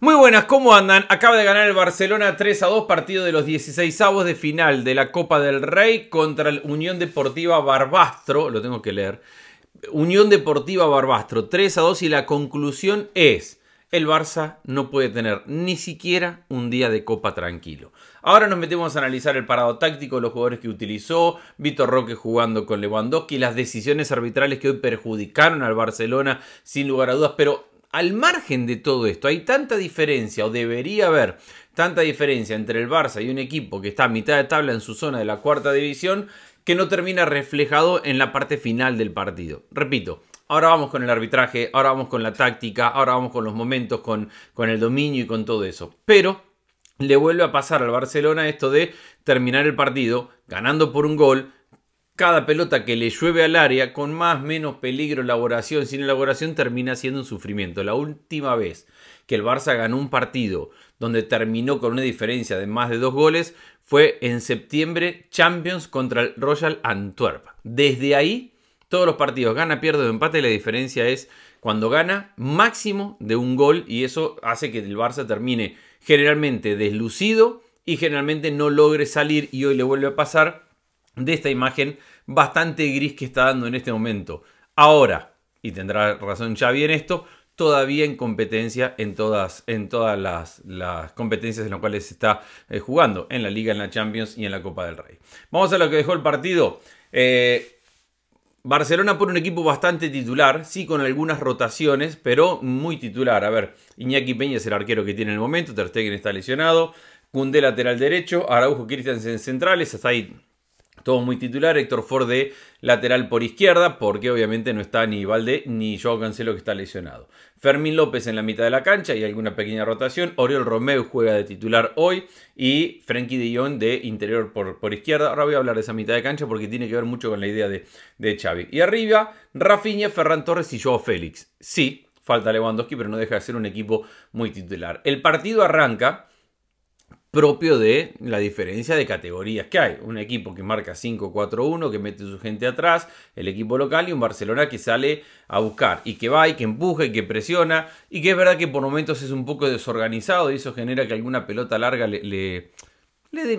Muy buenas, ¿cómo andan? Acaba de ganar el Barcelona 3 a 2 partido de los 16 avos de final de la Copa del Rey contra el Unión Deportiva Barbastro, lo tengo que leer. Unión Deportiva Barbastro 3 a 2 y la conclusión es, el Barça no puede tener ni siquiera un día de copa tranquilo. Ahora nos metemos a analizar el parado táctico, los jugadores que utilizó, Vitor Roque jugando con Lewandowski, las decisiones arbitrales que hoy perjudicaron al Barcelona sin lugar a dudas, pero al margen de todo esto, hay tanta diferencia, o debería haber tanta diferencia entre el Barça y un equipo que está a mitad de tabla en su zona de la cuarta división, que no termina reflejado en la parte final del partido. Repito, ahora vamos con el arbitraje, ahora vamos con la táctica, ahora vamos con los momentos, con, con el dominio y con todo eso. Pero le vuelve a pasar al Barcelona esto de terminar el partido ganando por un gol, cada pelota que le llueve al área, con más menos peligro, elaboración, sin elaboración, termina siendo un sufrimiento. La última vez que el Barça ganó un partido donde terminó con una diferencia de más de dos goles fue en septiembre Champions contra el Royal Antwerp. Desde ahí, todos los partidos gana, pierde o empate, la diferencia es cuando gana máximo de un gol y eso hace que el Barça termine generalmente deslucido y generalmente no logre salir y hoy le vuelve a pasar de esta imagen bastante gris que está dando en este momento. Ahora, y tendrá razón Xavi en esto, todavía en competencia en todas, en todas las, competencias en las cuales se está eh, jugando, en la Liga, en la Champions y en la Copa del Rey. Vamos a lo que dejó el partido. Eh, Barcelona por un equipo bastante titular, sí con algunas rotaciones, pero muy titular. A ver, Iñaki Peña es el arquero que tiene en el momento, Ter Stegen está lesionado, Cundé lateral derecho, Araujo en centrales, hasta ahí todo muy titular, Héctor Ford de lateral por izquierda, porque obviamente no está ni Valde ni Joao Cancelo que está lesionado. Fermín López en la mitad de la cancha y alguna pequeña rotación. Oriol Romeu juega de titular hoy y Frankie de Jong de interior por, izquierda. Ahora voy a hablar de esa mitad de cancha porque tiene que ver mucho con la idea de, de Xavi. Y arriba, Rafinha, Ferran Torres y Joao Félix. Sí, falta Lewandowski, pero no deja de ser un equipo muy titular. El partido arranca propio de la diferencia de categorías que hay. Un equipo que marca 5-4-1, que mete su gente atrás, el equipo local y un Barcelona que sale a buscar y que va y que empuja y que presiona y que es verdad que por momentos es un poco desorganizado y eso genera que alguna pelota larga le, le,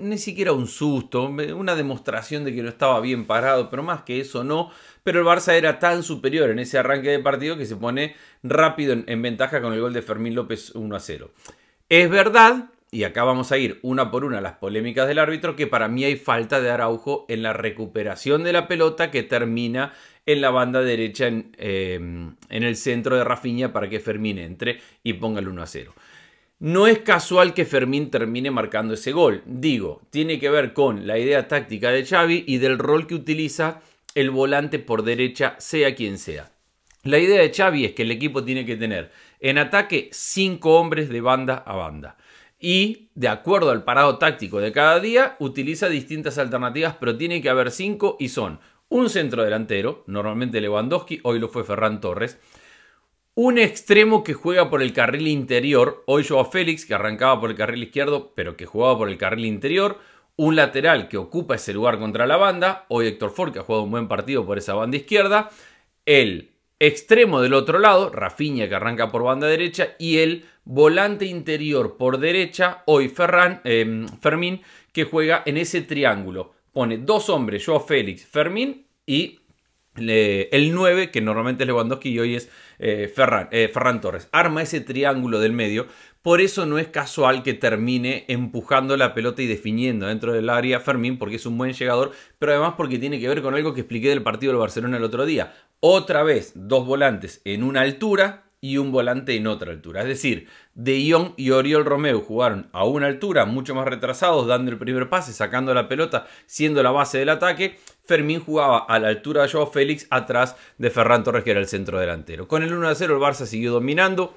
ni siquiera un susto, una demostración de que no estaba bien parado, pero más que eso no. Pero el Barça era tan superior en ese arranque de partido que se pone rápido en, ventaja con el gol de Fermín López 1 a 0. Es verdad y acá vamos a ir una por una las polémicas del árbitro, que para mí hay falta de Araujo en la recuperación de la pelota que termina en la banda derecha en, em, el centro de Rafinha para que Fermín entre y ponga el 1 a 0. No es casual que Fermín termine marcando ese gol. Digo, tiene que ver con la idea táctica de Xavi y del rol que utiliza el volante por derecha, sea quien sea. La idea de Xavi es que el equipo tiene que tener en ataque cinco hombres de banda a banda y, de acuerdo al parado táctico de cada día, utiliza distintas alternativas, pero tiene que haber cinco y son un centro delantero, normalmente Lewandowski, hoy lo fue Ferran Torres, un extremo que juega por el carril interior, hoy Joao Félix, que arrancaba por el carril izquierdo, pero que jugaba por el carril interior, un lateral que ocupa ese lugar contra la banda, hoy Héctor Ford, que ha jugado un buen partido por esa banda izquierda, el extremo del otro lado, Rafinha que arranca por banda derecha y el volante interior por derecha, hoy em, Fermín, que juega en ese triángulo. Pone dos hombres, Joao Félix, Fermín y el 9, que normalmente es Lewandowski y hoy es eh, Ferran, eh, Ferran Torres. Arma ese triángulo del medio. Por eso no es casual que termine empujando la pelota y definiendo dentro del área Fermín, porque es un buen llegador, pero además porque tiene que ver con algo que expliqué del partido del Barcelona el otro día. Otra vez, dos volantes en una altura y un volante en otra altura. Es decir, De Jong y Oriol Romeo jugaron a una altura, mucho más retrasados, dando el primer pase, sacando la pelota, siendo la base del ataque. Fermín jugaba a la altura de Joao Félix, atrás de Ferran Torres, que era el centro delantero. Con el 1 0, el Barça siguió dominando.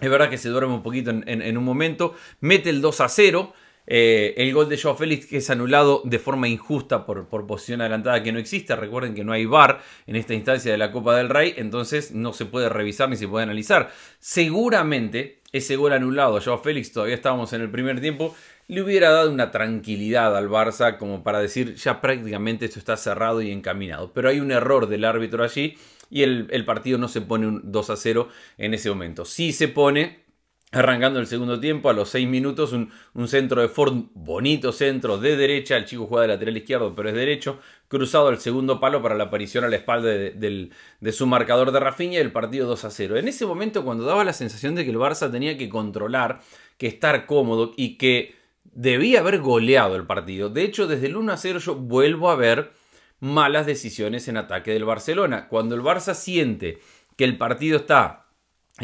Es verdad que se duerme un poquito en, un momento. Mete el 2 0 eh, el gol de Joao Félix que es anulado de forma injusta por, posición adelantada que no existe. Recuerden que no hay VAR en esta instancia de la Copa del Rey, entonces no se puede revisar ni se puede analizar. Seguramente ese gol anulado a Joao Félix, todavía estábamos en el primer tiempo, le hubiera dado una tranquilidad al Barça como para decir ya prácticamente esto está cerrado y encaminado. Pero hay un error del árbitro allí y el, partido no se pone un 2 a 0 en ese momento. Si sí se pone Arrancando el segundo tiempo, a los 6 minutos, un, centro de Ford, bonito centro de derecha, el chico juega de lateral izquierdo, pero es derecho, cruzado el segundo palo para la aparición a la espalda de, su marcador de Rafinha y el partido 2 a 0. En ese momento, cuando daba la sensación de que el Barça tenía que controlar, que estar cómodo y que debía haber goleado el partido. De hecho, desde el 1 a 0 yo vuelvo a ver malas decisiones en ataque del Barcelona. Cuando el Barça siente que el partido está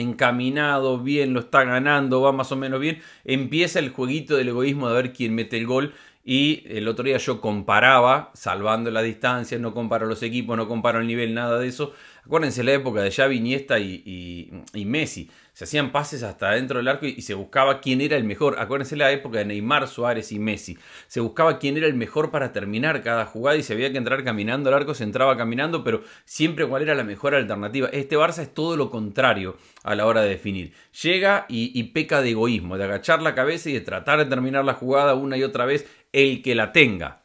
encaminado bien, lo está ganando, va más o menos bien, empieza el jueguito del egoísmo de ver quién mete el gol. Y el otro día yo comparaba, salvando la distancia, no comparo los equipos, no comparo el nivel, nada de eso, Acuérdense la época de Xavi, Iniesta y, Messi. Se hacían pases hasta dentro del arco y, se buscaba quién era el mejor. Acuérdense la época de Neymar, Suárez y Messi. Se buscaba quién era el mejor para terminar cada jugada y se había que entrar caminando al arco, se entraba caminando, pero siempre cuál era la mejor alternativa. Este Barça es todo lo contrario a la hora de definir. Llega y peca de egoísmo, de agachar la cabeza y de tratar de terminar la jugada una y otra vez el que la tenga.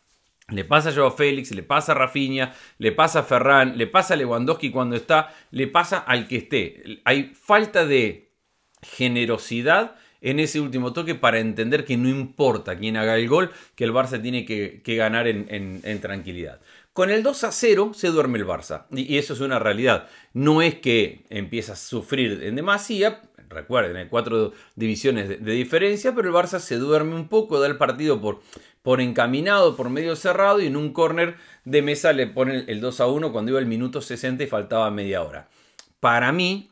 Le pasa a Joao Félix, le pasa a Rafinha, le pasa a Ferran, le pasa a Lewandowski cuando está, le pasa al que esté. Hay falta de generosidad en ese último toque para entender que no importa quién haga el gol, que el Barça tiene que, ganar en, tranquilidad. Con el 2 a 0 se duerme el Barça, y, eso es una realidad. No es que empieza a sufrir en demasía, recuerden, hay cuatro divisiones de, de diferencia, pero el Barça se duerme un poco, da el partido por por encaminado, por medio cerrado y en un córner de mesa le pone el 2 a 1 cuando iba el minuto 60 y faltaba media hora. Para mí,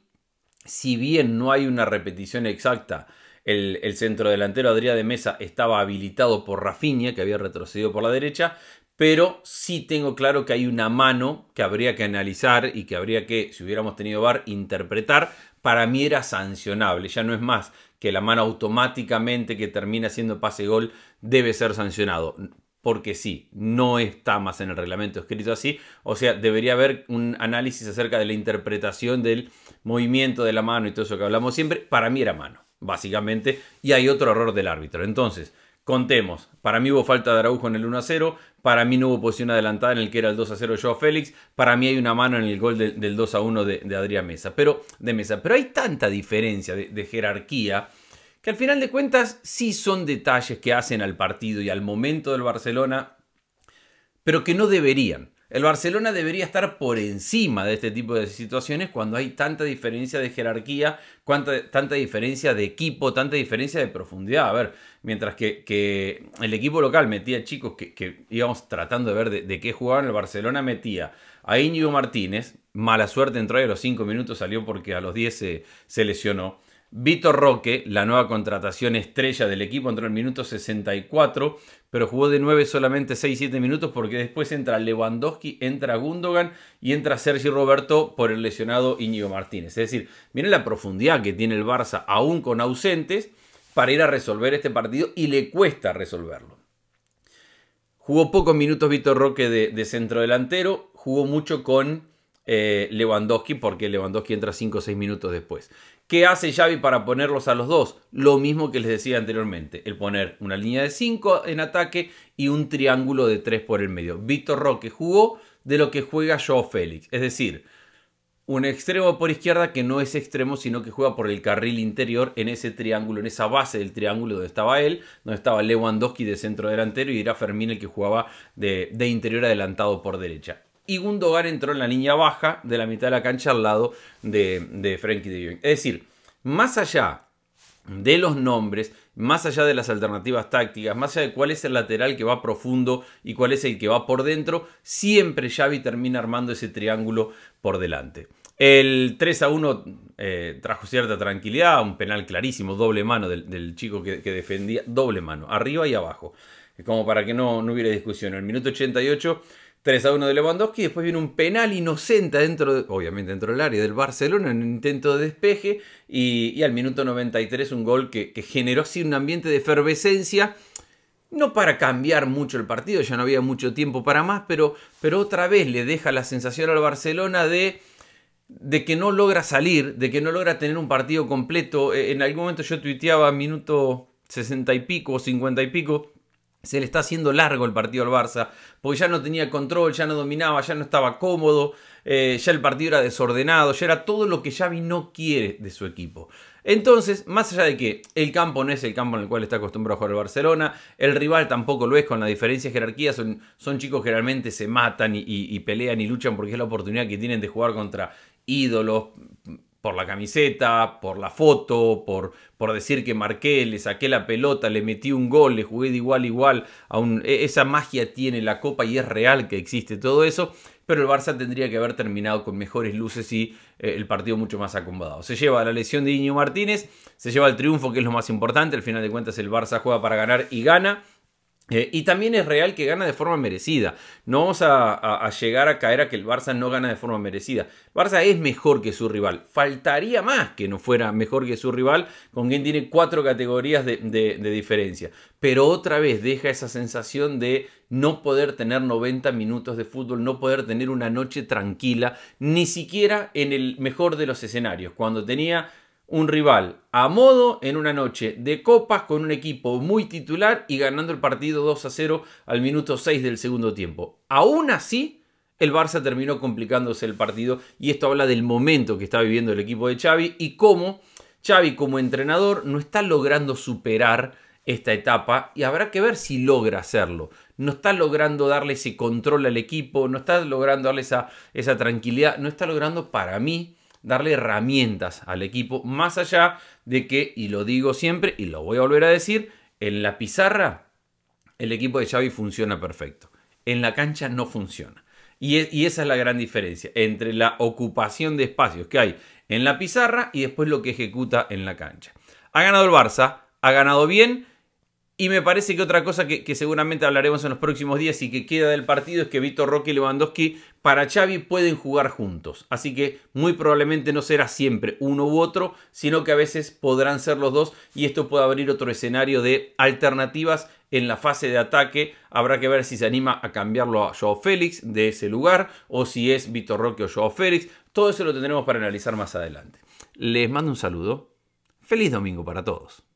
si bien no hay una repetición exacta, el, el delantero Adrián de Mesa estaba habilitado por Rafinha, que había retrocedido por la derecha, pero sí tengo claro que hay una mano que habría que analizar y que habría que, si hubiéramos tenido bar interpretar. Para mí era sancionable, ya no es más que la mano automáticamente que termina siendo pase-gol debe ser sancionado. Porque sí, no está más en el reglamento escrito así. O sea, debería haber un análisis acerca de la interpretación del movimiento de la mano y todo eso que hablamos siempre. Para mí era mano, básicamente. Y hay otro error del árbitro. Entonces, Contemos, para mí hubo falta de Araujo en el 1 a 0, para mí no hubo posición adelantada en el que era el 2 a 0 Joao Félix, para mí hay una mano en el gol del 2 a 1 de, Adrián Mesa, pero, de Mesa. Pero hay tanta diferencia de jerarquía que al final de cuentas sí son detalles que hacen al partido y al momento del Barcelona, pero que no deberían. El Barcelona debería estar por encima de este tipo de situaciones cuando hay tanta diferencia de jerarquía, tanta diferencia de equipo, tanta diferencia de profundidad. A ver, mientras que, el equipo local metía chicos que, íbamos tratando de ver de, qué jugaban, el Barcelona metía a Íñigo Martínez, mala suerte entró ahí a los 5 minutos, salió porque a los 10 se lesionó. Vitor Roque, la nueva contratación estrella del equipo, entró en el minuto 64, pero jugó de 9 solamente 6-7 minutos porque después entra Lewandowski, entra Gundogan y entra Sergi Roberto por el lesionado Íñigo Martínez. Es decir, miren la profundidad que tiene el Barça aún con ausentes para ir a resolver este partido y le cuesta resolverlo. Jugó pocos minutos Vitor Roque de, centrodelantero, centro delantero, jugó mucho con eh, Lewandowski porque Lewandowski entra 5 o 6 minutos después. ¿Qué hace Xavi para ponerlos a los dos? Lo mismo que les decía anteriormente, el poner una línea de 5 en ataque y un triángulo de 3 por el medio. Víctor Roque jugó de lo que juega Joe Félix, es decir, un extremo por izquierda que no es extremo, sino que juega por el carril interior en ese triángulo, en esa base del triángulo donde estaba él, donde estaba Lewandowski de centro delantero y era Fermín el que jugaba de interior adelantado por derecha y Gundogan entró en la línea baja de la mitad de la cancha al lado de, de Frankie de Jong. Es decir, más allá de los nombres, más allá de las alternativas tácticas, más allá de cuál es el lateral que va profundo y cuál es el que va por dentro, siempre Xavi termina armando ese triángulo por delante. El 3 a 1 eh, trajo cierta tranquilidad, un penal clarísimo, doble mano del, chico que, que, defendía, doble mano, arriba y abajo, como para que no, no hubiera discusión. En el minuto 88 3 a 1 de Lewandowski, después viene un penal inocente dentro, obviamente dentro del área del Barcelona, en un intento de despeje, y, al minuto 93 un gol que, generó así un ambiente de efervescencia, no para cambiar mucho el partido, ya no había mucho tiempo para más, pero, pero otra vez le deja la sensación al Barcelona de de que no logra salir, de que no logra tener un partido completo. E, en algún momento yo tuiteaba minuto 60 y pico o 50 y pico se le está haciendo largo el partido al Barça, porque ya no tenía control, ya no dominaba, ya no estaba cómodo, eh, ya el partido era desordenado, ya era todo lo que Xavi no quiere de su equipo. Entonces, más allá de que el campo no es el campo en el cual está acostumbrado a jugar el Barcelona, el rival tampoco lo es, con la diferencia de jerarquía, son, chicos que realmente se matan y pelean y luchan porque es la oportunidad que tienen de jugar contra ídolos, por la camiseta, por la foto, por, por decir que marqué, le saqué la pelota, le metí un gol, le jugué de igual a igual. A e, esa magia tiene la copa y es real que existe todo eso. Pero el Barça tendría que haber terminado con mejores luces y eh, el partido mucho más acomodado. Se lleva la lesión de Iñigo Martínez, se lleva el triunfo que es lo más importante. Al final de cuentas el Barça juega para ganar y gana. Eh, y también es real que gana de forma merecida. No vamos a, llegar a caer a que el Barça no gana de forma merecida. Barça es mejor que su rival. Faltaría más que no fuera mejor que su rival, con quien tiene cuatro categorías de, de diferencia. Pero otra vez deja esa sensación de no poder tener 90 minutos de fútbol, no poder tener una noche tranquila, ni siquiera en el mejor de los escenarios. Cuando tenía un rival a modo en una noche de copas con un equipo muy titular y ganando el partido 2 a 0 al minuto 6 del segundo tiempo. Aún así, el Barça terminó complicándose el partido y esto habla del momento que está viviendo el equipo de Xavi y cómo Xavi como entrenador no está logrando superar esta etapa y habrá que ver si logra hacerlo. No está logrando darle ese control al equipo, no está logrando darle esa, esa tranquilidad, no está logrando para mí darle herramientas al equipo, más allá de que, y lo digo siempre y lo voy a volver a decir, en la pizarra el equipo de Xavi funciona perfecto, en la cancha no funciona. Y, y esa es la gran diferencia entre la ocupación de espacios que hay en la pizarra y después lo que ejecuta en la cancha. Ha ganado el Barça, ha ganado bien y me parece que otra cosa que, seguramente hablaremos en los próximos días y que queda del partido es que Vitor Roque y Lewandowski para Xavi pueden jugar juntos. Así que muy probablemente no será siempre uno u otro, sino que a veces podrán ser los dos y esto puede abrir otro escenario de alternativas en la fase de ataque. Habrá que ver si se anima a cambiarlo a Joao Félix de ese lugar o si es Vitor Roque o Joao Félix. Todo eso lo tendremos para analizar más adelante. Les mando un saludo. Feliz domingo para todos.